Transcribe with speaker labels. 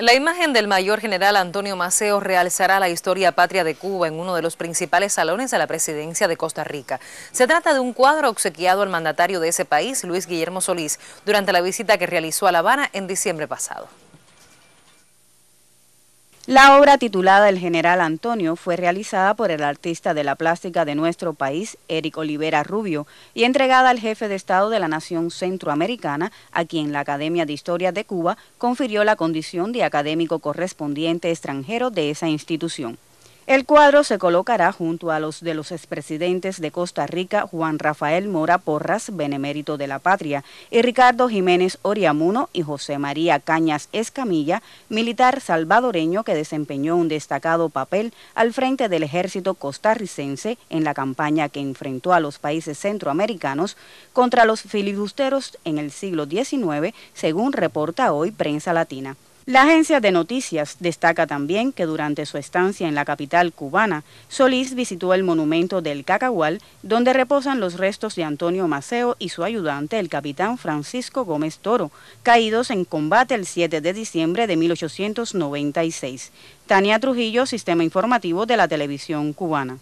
Speaker 1: La imagen del mayor general Antonio Maceo realzará la historia patria de Cuba en uno de los principales salones de la presidencia de Costa Rica. Se trata de un cuadro obsequiado al mandatario de ese país, Luis Guillermo Solís, durante la visita que realizó a La Habana en diciembre pasado.
Speaker 2: La obra titulada El General Antonio fue realizada por el artista de la plástica de nuestro país, Eric Olivera Rubio, y entregada al jefe de Estado de la Nación Centroamericana, a quien la Academia de Historia de Cuba confirió la condición de académico correspondiente extranjero de esa institución. El cuadro se colocará junto a los de los expresidentes de Costa Rica, Juan Rafael Mora Porras, benemérito de la patria, y Ricardo Jiménez Oriamuno y José María Cañas Escamilla, militar salvadoreño que desempeñó un destacado papel al frente del ejército costarricense en la campaña que enfrentó a los países centroamericanos contra los filibusteros en el siglo XIX, según reporta hoy Prensa Latina. La agencia de noticias destaca también que durante su estancia en la capital cubana, Solís visitó el monumento del Cacahual, donde reposan los restos de Antonio Maceo y su ayudante, el capitán Francisco Gómez Toro, caídos en combate el 7 de diciembre de 1896. Tania Trujillo, Sistema Informativo de la Televisión Cubana.